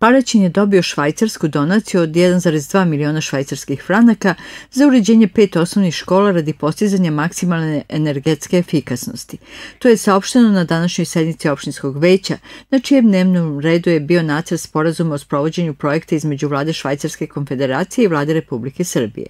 Paraćin je dobio švajcarsku donaciju od 1,2 miliona švajcarskih franaka za uređenje pet osnovnih škola radi postizanja maksimalne energetske efikasnosti. To je saopšteno na današnjoj sednici opštinskog veća, na čijem dnevnom redu je bio nacrt sporazuma o sprovođenju projekta između vlade Švajcarske konfederacije i vlade Republike Srbije.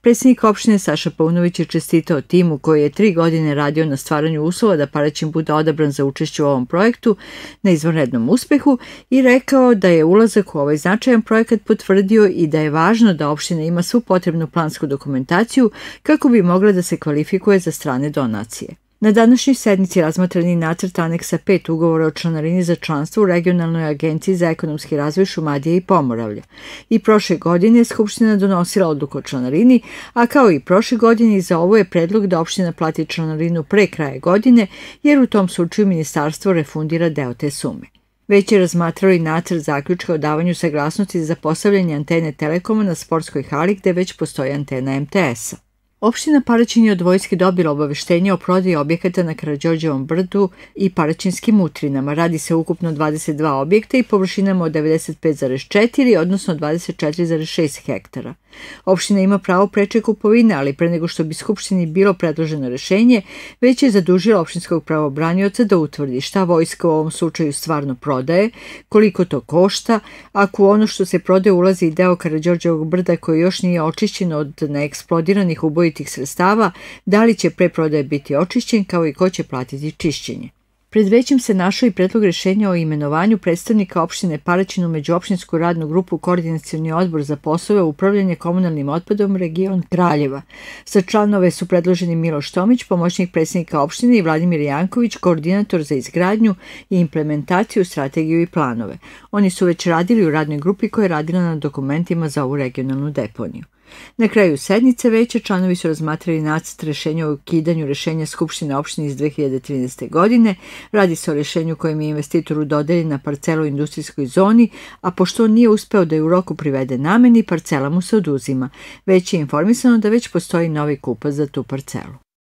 Predsednik opštine Saša Paunović je čestitao timu koji je tri godine radio na stvaranju uslova da Paraćin bude odabran za učešće u ovom projektu na izvanrednom uspehu i rekao da je ulazak u ovaj značajan projekat potvrdio i da je važno da opština ima svu potrebnu plansku dokumentaciju kako bi mogla da se kvalifikuje za strane donacije. Na današnjoj sednici razmatran je nacrt aneksa 5 ugovora o članarini za članstvo u Regionalnoj agenciji za ekonomski razvoj Šumadije i Pomoravlja. I prošle godine je Skupština donosila odluku o članarini, a kao i prošle godine i za ovo je predlog da opština plati članarinu pre kraja godine, jer u tom slučaju ministarstvo refundira deo te sume već je razmatrao i nacrt zaključka o davanju saglasnosti za postavljanje antene Telekoma na sportskoj hali gde već postoji antena MTS-a. Opština Paraćin je od vojske dobila obaveštenje o prodaji objekata na Karađorđevom brdu i Paraćinskim utrinama. Radi se ukupno 22 objekta i površinama od 95,4, odnosno 24,6 hektara. Opština ima pravo preče kupovine, ali pre nego što bi Skupštini bilo predloženo rešenje, već je zadužila opštinskog pravobranioca da utvrdi šta vojska u ovom slučaju stvarno prodaje, koliko to košta, ako ono što se prodaje ulazi i deo Karadžorđevog brda koji još nije očišćen od neeksplodiranih ubojitih sredstava, da li će pre prodaje biti očišćen kao i ko će platiti čišćenje. Pred većim se našao i predlog rešenja o imenovanju predstavnika opštine Paraćin među opštinsku radnu grupu Koordinacioni odbor za poslove upravljanje komunalnim otpadom region Kraljeva. Sa članove su predloženi Miloš Tomić, pomoćnik predsednika opštine i Vladimir Janković, koordinator za izgradnju i implementaciju, strategiju i planove. Oni su već radili u radnoj grupi koja je radila na dokumentima za ovu regionalnu deponiju. Na kraju sednice veće članovi su razmatrali nacrt rešenja o ukidanju rešenja Skupštine opštine iz 2013. godine. Radi se o rešenju kojem je investitoru dodeljen na parcelu u industrijskoj zoni, a pošto on nije uspeo da je u roku privede nameni, parcela mu se oduzima. Već je informisano da već postoji novi kupac za tu parcelu.